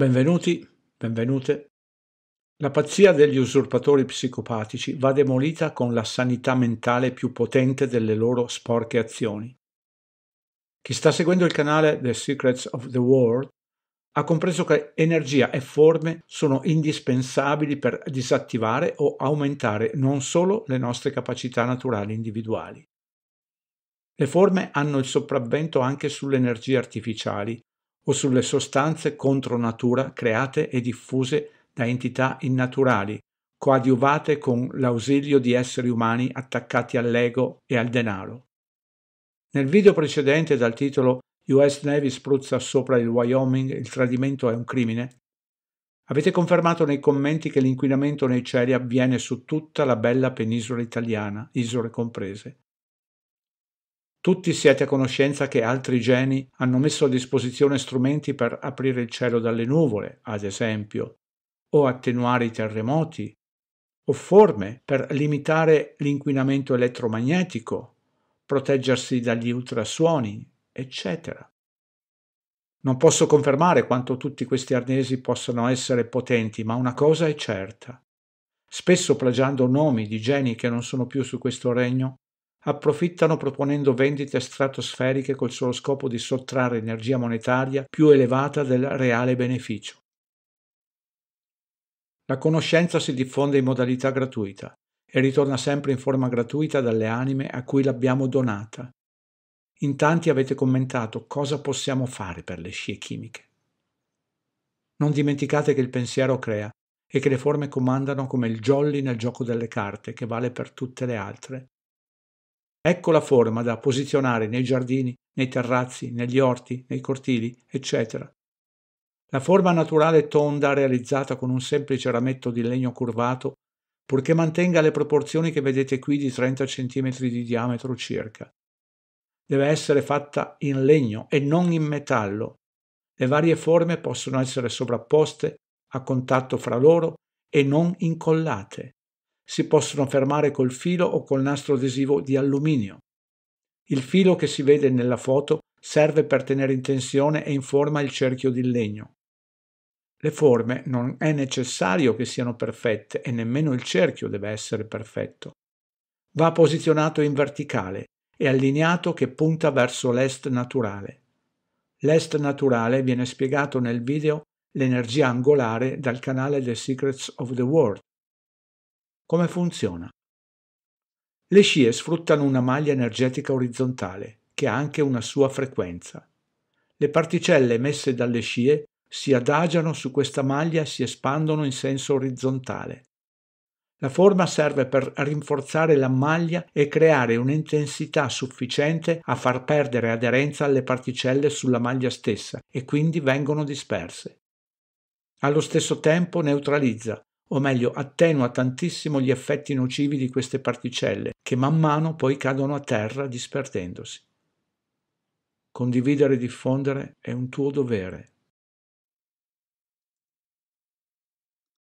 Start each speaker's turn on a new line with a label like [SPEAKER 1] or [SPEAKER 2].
[SPEAKER 1] Benvenuti, benvenute. La pazzia degli usurpatori psicopatici va demolita con la sanità mentale più potente delle loro sporche azioni. Chi sta seguendo il canale The Secrets of the World ha compreso che energia e forme sono indispensabili per disattivare o aumentare non solo le nostre capacità naturali individuali. Le forme hanno il sopravvento anche sulle energie artificiali o sulle sostanze contro natura create e diffuse da entità innaturali, coadiuvate con l'ausilio di esseri umani attaccati all'ego e al denaro. Nel video precedente dal titolo US Navy spruzza sopra il Wyoming, il tradimento è un crimine, Avete confermato nei commenti che l'inquinamento nei cieli avviene su tutta la bella penisola italiana, isole comprese. Tutti siete a conoscenza che altri geni hanno messo a disposizione strumenti per aprire il cielo dalle nuvole, ad esempio, o attenuare i terremoti, o forme per limitare l'inquinamento elettromagnetico, proteggersi dagli ultrasuoni, eccetera. Non posso confermare quanto tutti questi arnesi possano essere potenti, ma una cosa è certa. Spesso plagiando nomi di geni che non sono più su questo regno, approfittano proponendo vendite stratosferiche col solo scopo di sottrarre energia monetaria più elevata del reale beneficio. La conoscenza si diffonde in modalità gratuita e ritorna sempre in forma gratuita dalle anime a cui l'abbiamo donata. In tanti avete commentato cosa possiamo fare per le scie chimiche. Non dimenticate che il pensiero crea e che le forme comandano come il jolly nel gioco delle carte che vale per tutte le altre Ecco la forma da posizionare nei giardini, nei terrazzi, negli orti, nei cortili, eccetera. La forma naturale tonda realizzata con un semplice rametto di legno curvato, purché mantenga le proporzioni che vedete qui di 30 cm di diametro circa. Deve essere fatta in legno e non in metallo. Le varie forme possono essere sovrapposte a contatto fra loro e non incollate si possono fermare col filo o col nastro adesivo di alluminio. Il filo che si vede nella foto serve per tenere in tensione e in forma il cerchio di legno. Le forme non è necessario che siano perfette e nemmeno il cerchio deve essere perfetto. Va posizionato in verticale e allineato che punta verso l'est naturale. L'est naturale viene spiegato nel video l'energia angolare dal canale The Secrets of the World come funziona? Le scie sfruttano una maglia energetica orizzontale, che ha anche una sua frequenza. Le particelle emesse dalle scie si adagiano su questa maglia e si espandono in senso orizzontale. La forma serve per rinforzare la maglia e creare un'intensità sufficiente a far perdere aderenza alle particelle sulla maglia stessa e quindi vengono disperse. Allo stesso tempo neutralizza, o meglio attenua tantissimo gli effetti nocivi di queste particelle, che man mano poi cadono a terra disperdendosi. Condividere e diffondere è un tuo dovere,